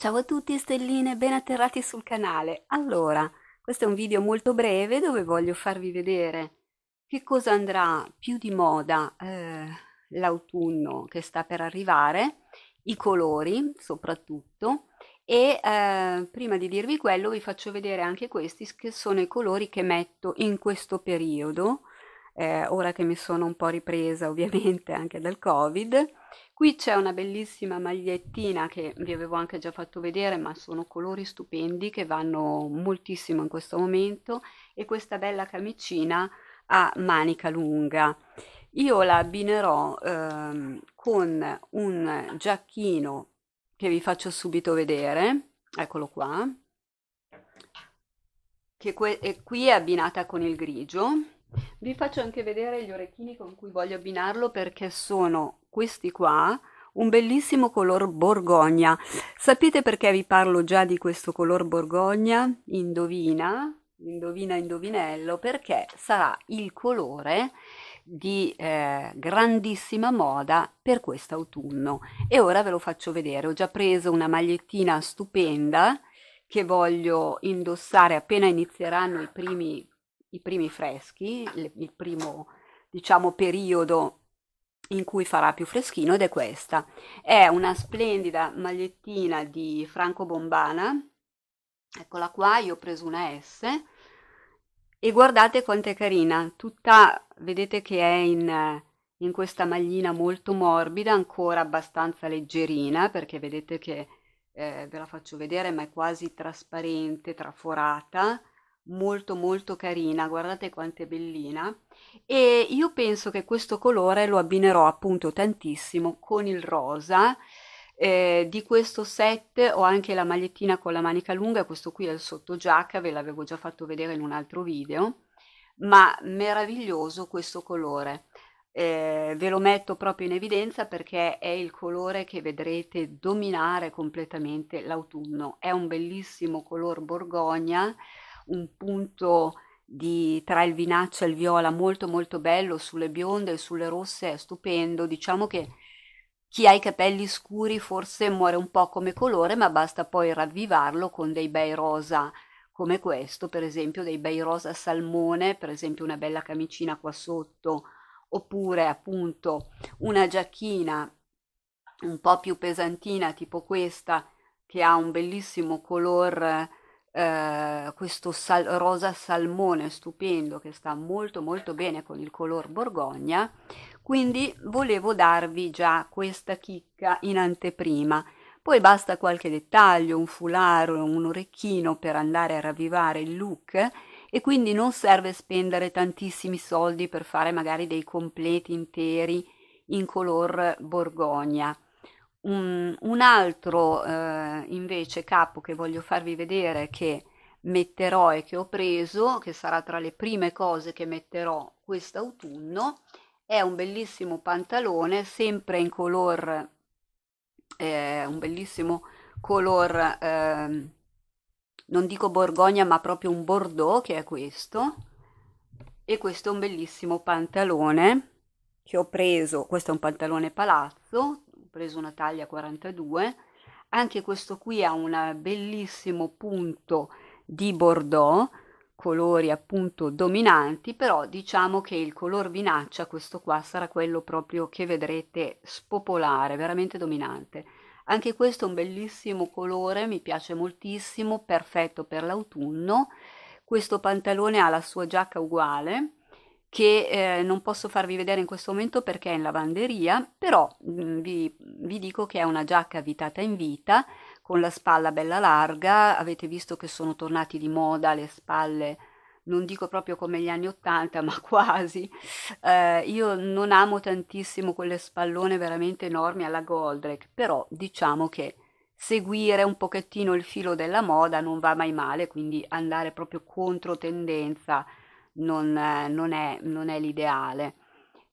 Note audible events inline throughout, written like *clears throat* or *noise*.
Ciao a tutti stelline, ben atterrati sul canale. Allora, questo è un video molto breve dove voglio farvi vedere che cosa andrà più di moda eh, l'autunno che sta per arrivare, i colori soprattutto, e eh, prima di dirvi quello vi faccio vedere anche questi che sono i colori che metto in questo periodo eh, ora che mi sono un po' ripresa *laughs* ovviamente anche dal covid. Qui c'è una bellissima magliettina che vi avevo anche già fatto vedere, ma sono colori stupendi che vanno moltissimo in questo momento e questa bella camicina a manica lunga. Io la abbinerò ehm, con un giacchino che vi faccio subito vedere, eccolo qua, che qui è abbinata con il grigio vi faccio anche vedere gli orecchini con cui voglio abbinarlo perché sono questi qua, un bellissimo color borgogna. Sapete perché vi parlo già di questo color borgogna? Indovina, indovina, indovinello, perché sarà il colore di eh, grandissima moda per quest'autunno. E ora ve lo faccio vedere. Ho già preso una magliettina stupenda che voglio indossare appena inizieranno i primi i primi freschi, il primo diciamo periodo in cui farà più freschino ed è questa. È una splendida magliettina di Franco Bombana, eccola qua, io ho preso una S e guardate quanto è carina, tutta, vedete che è in, in questa maglina molto morbida, ancora abbastanza leggerina perché vedete che eh, ve la faccio vedere ma è quasi trasparente, traforata, molto molto carina, guardate quanto è bellina e io penso che questo colore lo abbinerò appunto tantissimo con il rosa eh, di questo set ho anche la magliettina con la manica lunga, questo qui è il sottogiacca, ve l'avevo già fatto vedere in un altro video, ma meraviglioso questo colore. Eh, ve lo metto proprio in evidenza perché è il colore che vedrete dominare completamente l'autunno. È un bellissimo color borgogna, un punto di, tra il vinaccio e il viola molto molto bello sulle bionde e sulle rosse è stupendo. Diciamo che chi ha i capelli scuri forse muore un po' come colore, ma basta poi ravvivarlo con dei bei rosa come questo, per esempio dei bei rosa salmone, per esempio una bella camicina qua sotto, oppure appunto una giacchina un po' più pesantina tipo questa che ha un bellissimo color eh, questo sal- rosa salmone stupendo che sta molto molto bene con il color borgogna quindi volevo darvi già questa chicca in anteprima poi basta qualche dettaglio un fularo un orecchino per andare a ravvivare il look e quindi non serve spendere tantissimi soldi per fare magari dei completi interi in color borgogna un, un altro eh, invece capo che voglio farvi vedere che metterò e che ho preso, che sarà tra le prime cose che metterò quest'autunno, è un bellissimo pantalone sempre in color, eh, un bellissimo color, eh, non dico borgogna ma proprio un bordeaux che è questo, e questo è un bellissimo pantalone che ho preso, questo è un pantalone palazzo, ho preso una taglia 42 anche questo qui ha un bellissimo punto di bordeaux colori appunto dominanti però diciamo che il color vinaccia questo qua sarà quello proprio che vedrete spopolare veramente dominante anche questo è un bellissimo colore mi piace moltissimo perfetto per l'autunno questo pantalone ha la sua giacca uguale che eh, non posso farvi vedere in questo momento perché è in lavanderia, però mh, mm, vi, vi, dico che è una giacca vitata in vita con la spalla bella larga, avete visto che sono tornati di moda le spalle non dico proprio come gli anni 80, *laughs* ma quasi. Eh, io non amo tantissimo quelle spallone veramente enormi alla Goldrake, però diciamo che seguire un pochettino il filo della moda non va mai male, quindi andare proprio contro tendenza non, non, è, non è l'ideale.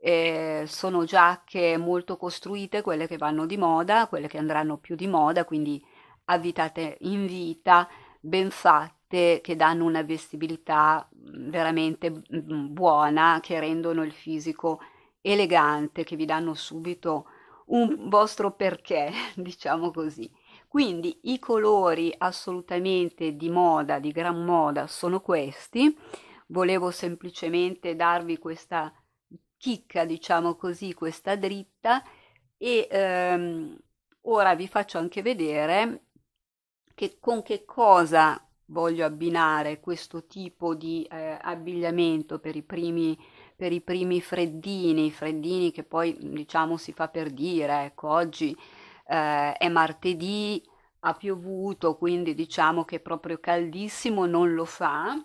Eh, sono giacche molto costruite, quelle che vanno di moda, quelle che andranno più di moda, quindi avvitate in vita, ben fatte, che danno una vestibilità veramente buona, che rendono il fisico elegante, che vi danno subito un vostro perché, *laughs* diciamo così. Quindi i colori assolutamente di moda, di gran moda, sono questi volevo semplicemente darvi questa chicca, diciamo così, questa dritta e ehm, ora vi faccio anche vedere che con che cosa voglio abbinare questo tipo di eh, abbigliamento per i primi per i primi freddini, freddini che poi diciamo si fa per dire, ecco oggi eh, è martedì, ha piovuto, quindi diciamo che proprio caldissimo non lo fa,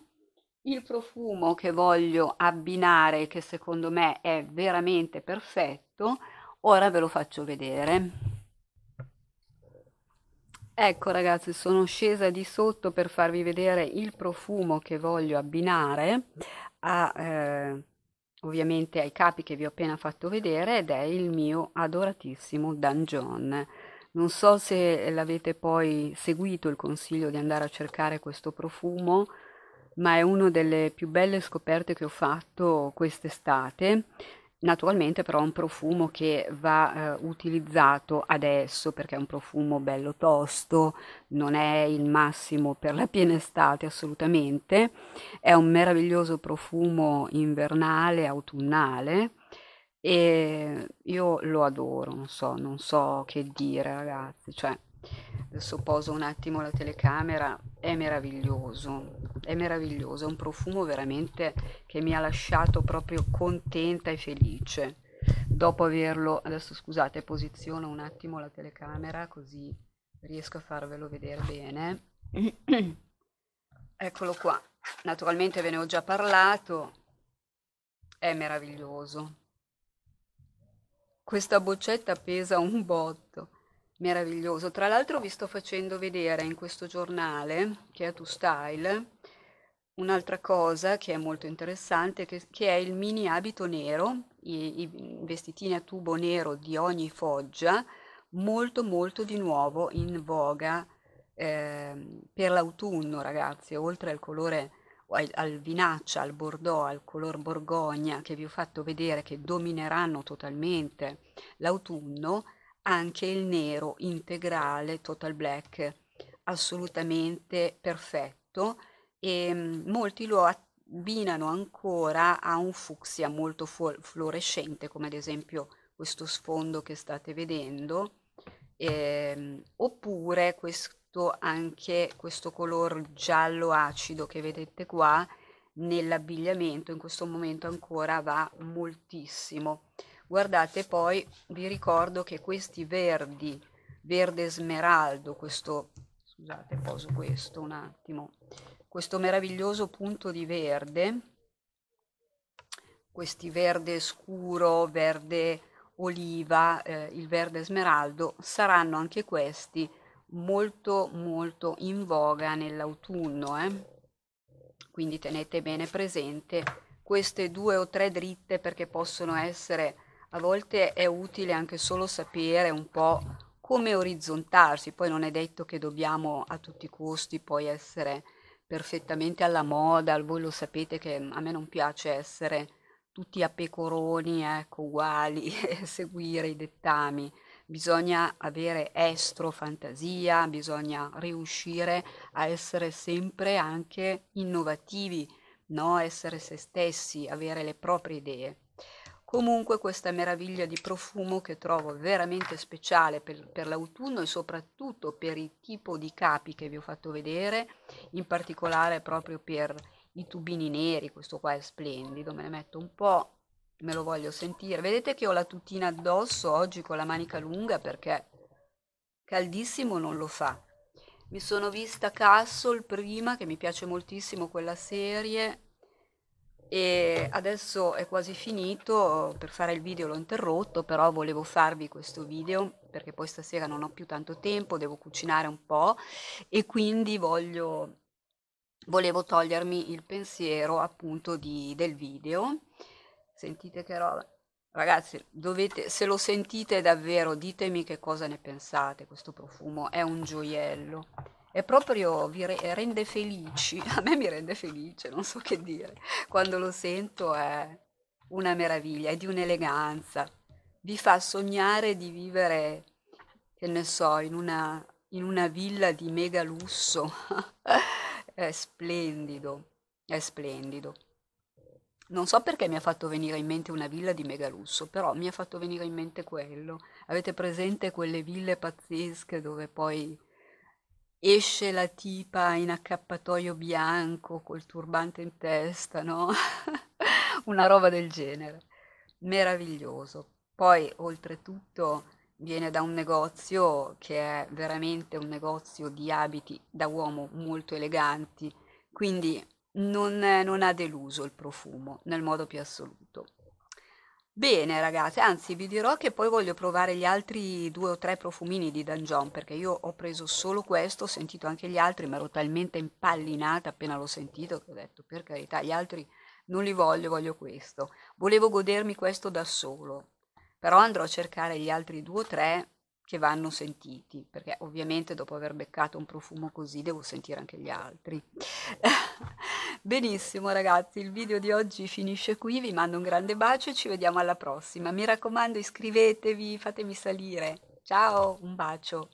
il profumo che voglio abbinare, che secondo me è veramente perfetto, ora ve lo faccio vedere. Ecco ragazzi, sono scesa di sotto per farvi vedere il profumo che voglio abbinare a, eh, ovviamente ai capi che vi ho appena fatto vedere ed è il mio adoratissimo Dungeon. Non so se l'avete poi seguito il consiglio di andare a cercare questo profumo, ma è una delle più belle scoperte che ho fatto quest'estate. Naturalmente però è un profumo che va eh, utilizzato adesso perché è un profumo bello tosto, non è il massimo per la piena estate assolutamente, è un meraviglioso profumo invernale, autunnale e io lo adoro, non so, non so che dire ragazzi, cioè adesso poso un attimo la telecamera, è meraviglioso, è meraviglioso, è un profumo veramente che mi ha lasciato proprio contenta e felice. Dopo averlo, adesso scusate, posiziono un attimo la telecamera così riesco a farvelo vedere bene. *clears throat* Eccolo qua, naturalmente ve ne ho già parlato, è meraviglioso. Questa boccetta pesa un botto Meraviglioso. Tra l'altro vi sto facendo vedere in questo giornale, che è To Style, un'altra cosa che è molto interessante, che, che è il mini abito nero, i, i, vestitini a tubo nero di ogni foggia, molto molto di nuovo in voga eh, per l'autunno, ragazzi, oltre al colore al, al vinaccia, al bordeaux, al color borgogna che vi ho fatto vedere che domineranno totalmente l'autunno, anche il nero integrale total black assolutamente perfetto e mm, molti lo abbinano ancora a un fucsia molto fluorescente come ad esempio questo sfondo che state vedendo eh, oppure questo anche questo color giallo acido che vedete qua nell'abbigliamento in questo momento ancora va moltissimo Guardate poi, vi ricordo che questi verdi, verde smeraldo, questo, scusate, poso questo un attimo, questo meraviglioso punto di verde, questi verde scuro, verde oliva, eh, il verde smeraldo, saranno anche questi molto molto in voga nell'autunno. Eh? Quindi tenete bene presente queste due o tre dritte perché possono essere a volte è utile anche solo sapere un po' come orizzontarsi, poi non è detto che dobbiamo a tutti i costi poi essere perfettamente alla moda, voi lo sapete che a me non piace essere tutti a pecoroni, ecco, uguali, *laughs* seguire i dettami. Bisogna avere estro fantasia, bisogna riuscire a essere sempre anche innovativi, no? essere se stessi, avere le proprie idee. Comunque questa meraviglia di profumo che trovo veramente speciale per, per, l'autunno e soprattutto per il tipo di capi che vi ho fatto vedere, in particolare proprio per i tubini neri, questo qua è splendido, me ne metto un po', me lo voglio sentire. Vedete che ho la tutina addosso oggi con la manica lunga perché caldissimo non lo fa. Mi sono vista Castle prima, che mi piace moltissimo quella serie, e adesso è quasi finito, per fare il video l'ho interrotto, però volevo farvi questo video perché poi stasera non ho più tanto tempo, devo cucinare un po' e quindi voglio, volevo togliermi il pensiero appunto di, del video. Sentite che roba. Ragazzi, dovete, se lo sentite davvero, ditemi che cosa ne pensate, questo profumo è un gioiello e proprio vi re- rende felici, *laughs* a me mi rende felice, non so che dire, quando lo sento è una meraviglia, è di un'eleganza, vi fa sognare di vivere, che ne so, in una, in una villa di mega lusso, *laughs* è splendido, è splendido. Non so perché mi ha fatto venire in mente una villa di mega lusso, però mi ha fatto venire in mente quello. Avete presente quelle ville pazzesche dove poi esce la tipa in accappatoio bianco col turbante in testa, no? *laughs* Una roba del genere. Meraviglioso. Poi, oltretutto, viene da un negozio che è veramente un negozio di abiti da uomo molto eleganti, quindi non, non ha deluso il profumo nel modo più assoluto. Bene ragazze, anzi vi dirò che poi voglio provare gli altri due o tre profumini di Dungeon perché io ho preso solo questo, ho sentito anche gli altri, ma ero talmente impallinata appena l'ho sentito che ho detto per carità gli altri non li voglio, voglio questo. Volevo godermi questo da solo, però andrò a cercare gli altri due o tre che vanno sentiti, perché ovviamente dopo aver beccato un profumo così devo sentire anche gli altri. *laughs* Benissimo ragazzi, il video di oggi finisce qui, vi mando un grande bacio e ci vediamo alla prossima. Mi raccomando iscrivetevi, fatemi salire. Ciao, un bacio.